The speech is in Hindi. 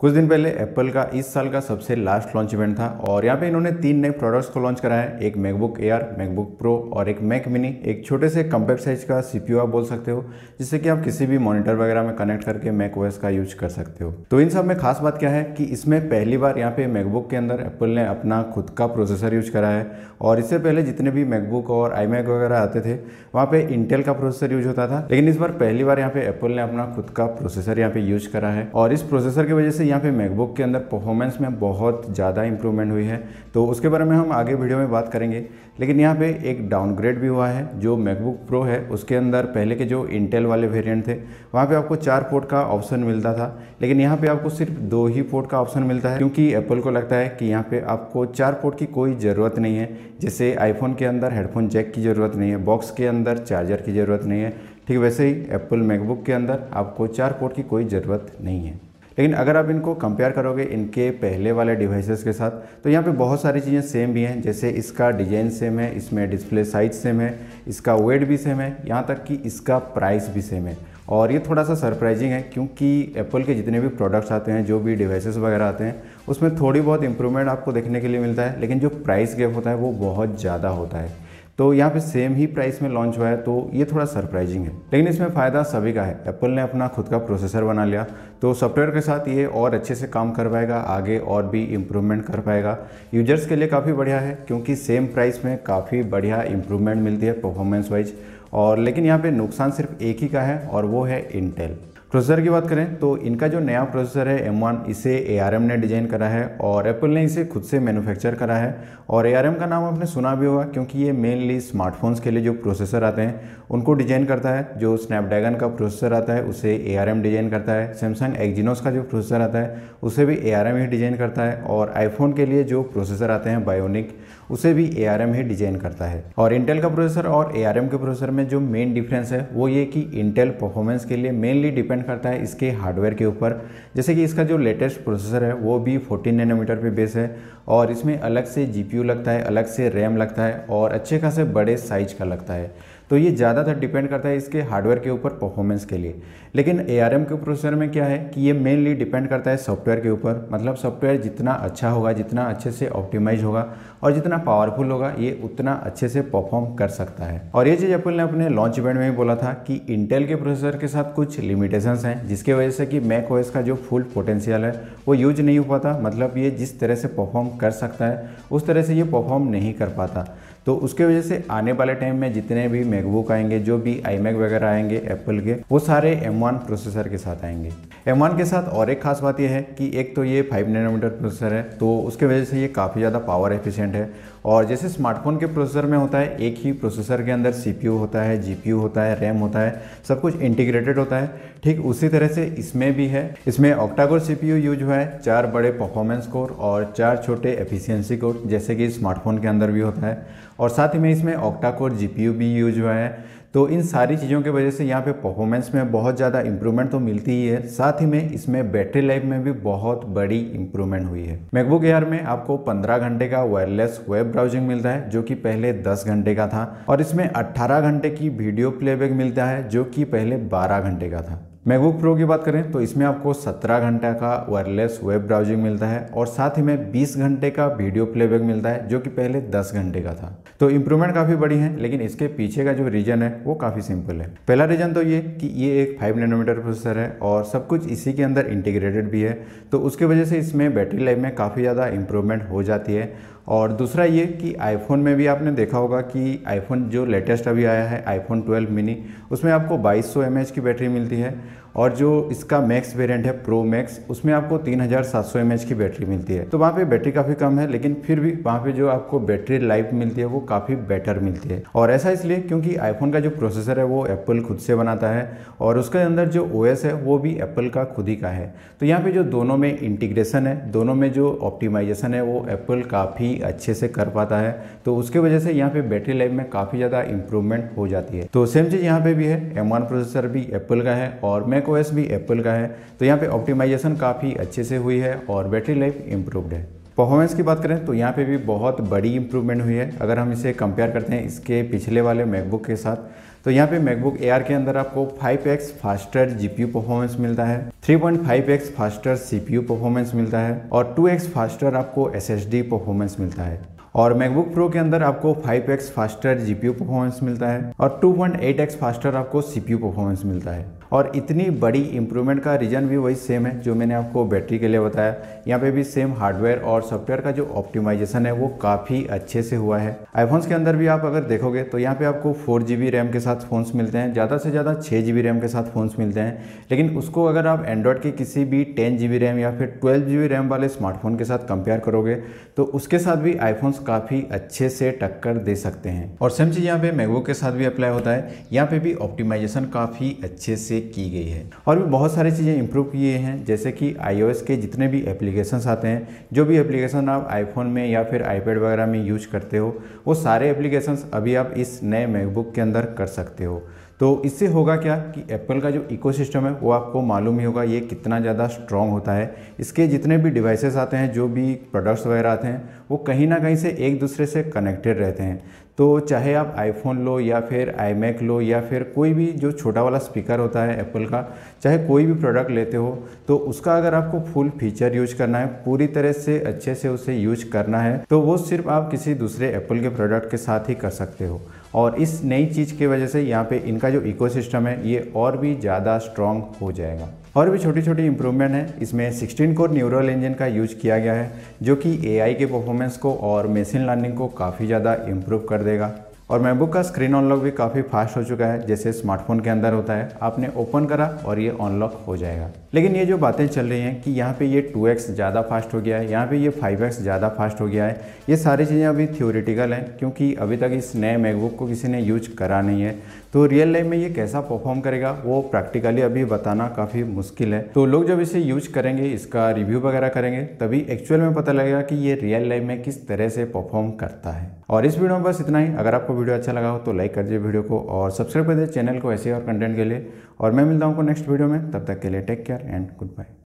कुछ दिन पहले एप्पल का इस साल का सबसे लास्ट लॉन्च इवेंट था और यहाँ पे इन्होंने तीन नए प्रोडक्ट्स को लॉन्च कराया है एक मैकबुक एयर मैकबुक प्रो और एक मैक मिनी एक छोटे से कम्पैक्ट साइज का सीपीयू आप बोल सकते हो जिससे कि आप किसी भी मॉनिटर वगैरह में कनेक्ट करके मैक ओएस का यूज कर सकते हो तो इन सब में खास बात क्या है कि इसमें पहली बार यहाँ पे मैकबुक के अंदर एप्पल ने अपना खुद का प्रोसेसर यूज करा है और इससे पहले जितने भी मैकबुक और आई वगैरह आते थे वहाँ पे इंटेल का प्रोसेसर यूज होता था लेकिन इस बार पहली बार यहाँ पे एप्पल ने अपना खुद का प्रोसेसर यहाँ पे यूज करा है और इस प्रोसेसर की वजह से यहाँ पे मैकबुक के अंदर परफॉर्मेंस में बहुत ज़्यादा इंप्रूवमेंट हुई है तो उसके बारे में हम आगे वीडियो में बात करेंगे लेकिन यहाँ पे एक डाउनग्रेड भी हुआ है जो मैकबुक प्रो है उसके अंदर पहले के जो इंटेल वाले वेरियंट थे वहाँ पर आपको चार पोर्ट का ऑप्शन मिलता था लेकिन यहाँ पर आपको सिर्फ दो ही पोर्ट का ऑप्शन मिलता है क्योंकि एप्पल को लगता है कि यहाँ पर आपको चार पोर्ट की कोई ज़रूरत नहीं है जैसे आईफोन के अंदर हेडफोन जैक की ज़रूरत नहीं है बॉक्स के अंदर चार्जर की ज़रूरत नहीं है ठीक वैसे ही एप्पल मैकबुक के अंदर आपको चार पोर्ट की कोई ज़रूरत नहीं है लेकिन अगर आप इनको कंपेयर करोगे इनके पहले वाले डिवाइसेस के साथ तो यहाँ पे बहुत सारी चीज़ें सेम भी हैं जैसे इसका डिजाइन सेम है इसमें डिस्प्ले साइज सेम है इसका वेट भी सेम है यहाँ तक कि इसका प्राइस भी सेम है और ये थोड़ा सा सरप्राइजिंग है क्योंकि एप्पल के जितने भी प्रोडक्ट्स आते हैं जो भी डिवाइसेस वगैरह आते हैं उसमें थोड़ी बहुत इंप्रूवमेंट आपको देखने के लिए मिलता है लेकिन जो प्राइस गैप होता है वो बहुत ज़्यादा होता है तो यहाँ पे सेम ही प्राइस में लॉन्च हुआ है तो ये थोड़ा सरप्राइजिंग है लेकिन इसमें फ़ायदा सभी का है एप्पल ने अपना खुद का प्रोसेसर बना लिया तो सॉफ्टवेयर के साथ ये और अच्छे से काम कर पाएगा आगे और भी इम्प्रूवमेंट कर पाएगा यूजर्स के लिए काफ़ी बढ़िया है क्योंकि सेम प्राइस में काफ़ी बढ़िया इम्प्रूवमेंट मिलती है परफॉर्मेंस वाइज और लेकिन यहाँ पे नुकसान सिर्फ एक ही का है और वो है इंटेल प्रोसेसर की बात करें तो इनका जो नया प्रोसेसर है M1 इसे ARM ने डिज़ाइन करा है और एप्पल ने इसे खुद से मैन्युफैक्चर करा है और ARM का नाम आपने सुना भी होगा क्योंकि ये मेनली स्मार्टफोन्स के लिए जो प्रोसेसर आते हैं उनको डिज़ाइन करता है जो स्नैपड्रैगन का प्रोसेसर आता है उसे ARM डिज़ाइन करता है सैमसंग एक्जिनोस का जो प्रोसेसर आता है उसे भी ARM ही डिज़ाइन करता है और आईफोन के लिए जो प्रोसेसर आते हैं बायोनिक उसे भी ए ही डिजाइन करता है और इंटेल का प्रोसेसर और ए के प्रोसेसर में जो मेन डिफरेंस है वो ये कि इंटेल परफॉर्मेंस के लिए मेनली डिपेंड करता है इसके हार्डवेयर के ऊपर जैसे कि इसका जो लेटेस्ट प्रोसेसर है वो भी 14 नैनोमीटर पे बेस है और इसमें अलग से यू लगता है अलग से रैम लगता है और अच्छे खासे बड़े साइज का लगता है तो ये ज़्यादातर डिपेंड करता है इसके हार्डवेयर के ऊपर परफॉर्मेंस के लिए लेकिन ए के प्रोसेसर में क्या है कि ये मेनली डिपेंड करता है सॉफ्टवेयर के ऊपर मतलब सॉफ्टवेयर जितना अच्छा होगा जितना अच्छे से ऑप्टिमाइज होगा और जितना पावरफुल होगा ये उतना अच्छे से परफॉर्म कर सकता है और ये चीज़ एप्पल ने अपने लॉन्च इवेंट में भी बोला था कि इंटेल के प्रोसेसर के साथ कुछ लिमिटेशंस हैं जिसके वजह से कि मैक ओएस का जो फुल पोटेंशियल है वो यूज नहीं हो पाता मतलब ये जिस तरह से परफॉर्म कर सकता है उस तरह से ये परफॉर्म नहीं कर पाता तो उसके वजह से आने वाले टाइम में जितने भी मैकबुक आएंगे जो भी आई वगैरह आएंगे एप्पल के वो सारे एम प्रोसेसर के साथ आएंगे एम के साथ और एक खास बात यह है कि एक तो ये फाइव नैनोमीटर प्रोसेसर है तो उसके वजह से ये काफ़ी ज़्यादा पावर एफिशिएंट है और जैसे स्मार्टफोन के प्रोसेसर में होता है एक ही प्रोसेसर के अंदर सी होता है जी होता है रैम होता है सब कुछ इंटीग्रेटेड होता है ठीक उसी तरह से इसमें भी है इसमें ऑक्टागोर सी यूज हुआ है चार बड़े परफॉर्मेंस कोर और चार छोटे एफिशिएंसी कोर जैसे कि स्मार्टफोन के अंदर भी होता है और साथ ही में इसमें ऑक्टा कोर जी भी यूज हुआ है तो इन सारी चीज़ों की वजह से यहाँ पे परफॉर्मेंस में बहुत ज़्यादा इंप्रूवमेंट तो मिलती ही है साथ ही में इसमें बैटरी लाइफ में भी बहुत बड़ी इंप्रूवमेंट हुई है मैकबुक एयर में आपको 15 घंटे का वायरलेस वेब ब्राउजिंग मिलता है जो कि पहले 10 घंटे का था और इसमें 18 घंटे की वीडियो प्लेबैक मिलता है जो कि पहले 12 घंटे का था मैकबुक प्रो की बात करें तो इसमें आपको 17 घंटे का वायरलेस वेब ब्राउजिंग मिलता है और साथ ही में 20 घंटे का वीडियो प्लेबैक मिलता है जो कि पहले 10 घंटे का था तो इम्प्रूवमेंट काफ़ी बड़ी है लेकिन इसके पीछे का जो रीजन है वो काफ़ी सिंपल है पहला रीजन तो ये कि ये एक 5 नैनोमीटर प्रोसेसर है और सब कुछ इसी के अंदर इंटीग्रेटेड भी है तो उसकी वजह से इसमें बैटरी लाइफ में काफ़ी ज़्यादा इम्प्रूवमेंट हो जाती है और दूसरा ये कि आईफोन में भी आपने देखा होगा कि आईफोन जो लेटेस्ट अभी आया है आईफोन 12 मिनी उसमें आपको 2200 सौ की बैटरी मिलती है और जो इसका मैक्स वेरिएंट है प्रो मैक्स उसमें आपको तीन हज़ार सात सौ एम एच की बैटरी मिलती है तो वहाँ पे बैटरी काफ़ी कम है लेकिन फिर भी वहाँ पे जो आपको बैटरी लाइफ मिलती है वो काफ़ी बेटर मिलती है और ऐसा इसलिए क्योंकि आईफोन का जो प्रोसेसर है वो एप्पल खुद से बनाता है और उसके अंदर जो ओ है वो भी एप्पल का खुद ही का है तो यहाँ पर जो दोनों में इंटीग्रेशन है दोनों में जो ऑप्टिमाइजेशन है वो एप्पल काफ़ी अच्छे से कर पाता है तो उसके वजह से यहाँ पर बैटरी लाइफ में काफ़ी ज़्यादा इंप्रूवमेंट हो जाती है तो सेम चीज़ यहाँ पर भी है एम प्रोसेसर भी एप्पल का है और Mac Mac O S Apple का है तो यहाँ पे ऑप्टिमाइजेशन काफ़ी अच्छे से हुई है और बैटरी लाइफ इम्प्रूवड है परफॉर्मेंस की बात करें तो यहाँ पे भी बहुत बड़ी इंप्रूवमेंट हुई है अगर हम इसे कंपेयर करते हैं इसके पिछले वाले मैकबुक के साथ तो यहाँ पे मैकबुक एआर के अंदर आपको 5x फास्टर जीपीयू परफॉर्मेंस मिलता है 3.5x फास्टर सीपीयू परफॉर्मेंस मिलता है और 2x फास्टर आपको एसएसडी परफॉर्मेंस मिलता है और मैकबुक प्रो के अंदर आपको 5x फास्टर जीपीयू परफॉर्मेंस मिलता है और 2.8x फास्टर आपको सीपीयू परफॉर्मेंस मिलता है और इतनी बड़ी इम्प्रूवमेंट का रीज़न भी वही सेम है जो मैंने आपको बैटरी के लिए बताया यहाँ पे भी सेम हार्डवेयर और सॉफ्टवेयर का जो ऑप्टिमाइजेशन है वो काफ़ी अच्छे से हुआ है आईफोन्स के अंदर भी आप अगर देखोगे तो यहाँ पे आपको फोर जी रैम के साथ फ़ोन्स मिलते हैं ज़्यादा से ज़्यादा छः जी रैम के साथ फ़ोन्स मिलते हैं लेकिन उसको अगर आप एंड्रॉयड के किसी भी टेन रैम या फिर ट्वेल्व रैम वाले स्मार्टफोन के साथ कंपेयर करोगे तो उसके साथ भी आईफोन्स काफ़ी अच्छे से टक्कर दे सकते हैं और सेम चीज़ यहाँ पर मैगो के साथ भी अप्लाई होता है यहाँ पर भी ऑप्टिमाइजेशन काफ़ी अच्छे से चीज़ें की गई है और भी बहुत सारी चीज़ें इंप्रूव किए हैं जैसे कि आई के जितने भी एप्लीकेशन आते हैं जो भी एप्लीकेशन आप आईफोन में या फिर आईपैड वगैरह में यूज करते हो वो सारे एप्लीकेशन अभी आप इस नए मैकबुक के अंदर कर सकते हो तो इससे होगा क्या कि एप्पल का जो इकोसिस्टम है वो आपको मालूम ही होगा ये कितना ज़्यादा स्ट्रॉन्ग होता है इसके जितने भी डिवाइसेस आते हैं जो भी प्रोडक्ट्स वगैरह आते हैं वो कहीं ना कहीं से एक दूसरे से कनेक्टेड रहते हैं तो चाहे आप आईफोन लो या फिर आई लो या फिर कोई भी जो छोटा वाला स्पीकर होता है एप्पल का चाहे कोई भी प्रोडक्ट लेते हो तो उसका अगर आपको फुल फीचर यूज करना है पूरी तरह से अच्छे से उसे यूज करना है तो वो सिर्फ आप किसी दूसरे एप्पल के प्रोडक्ट के साथ ही कर सकते हो और इस नई चीज़ की वजह से यहाँ पर इनका जो इको है ये और भी ज़्यादा स्ट्रॉन्ग हो जाएगा और भी छोटी छोटी इंप्रूवमेंट है इसमें 16 कोर न्यूरल इंजन का यूज किया गया है जो कि एआई के परफॉर्मेंस को और मशीन लर्निंग को काफ़ी ज़्यादा इम्प्रूव कर देगा और मैकबुक का स्क्रीन ऑनलॉक भी काफ़ी फास्ट हो चुका है जैसे स्मार्टफोन के अंदर होता है आपने ओपन करा और ये ऑनलॉक हो जाएगा लेकिन ये जो बातें चल रही हैं कि यहाँ पे ये 2x ज़्यादा फास्ट हो गया है यहाँ पे ये 5x ज़्यादा फास्ट हो गया है ये सारी चीज़ें अभी थ्योरिटिकल हैं क्योंकि अभी तक इस नए मैकबुक को किसी ने यूज करा नहीं है तो रियल लाइफ में ये कैसा परफॉर्म करेगा वो प्रैक्टिकली अभी बताना काफ़ी मुश्किल है तो लोग जब इसे यूज करेंगे इसका रिव्यू वगैरह करेंगे तभी एक्चुअल में पता लगेगा कि ये रियल लाइफ में किस तरह से परफॉर्म करता है और इस वीडियो में बस इतना ही अगर आपको वीडियो अच्छा लगा हो तो लाइक कर दीजिए वीडियो को और सब्सक्राइब कर दीजिए चैनल को ऐसे और कंटेंट के लिए और मैं मिलता हूँ नेक्स्ट वीडियो में तब तक के लिए take care and good bye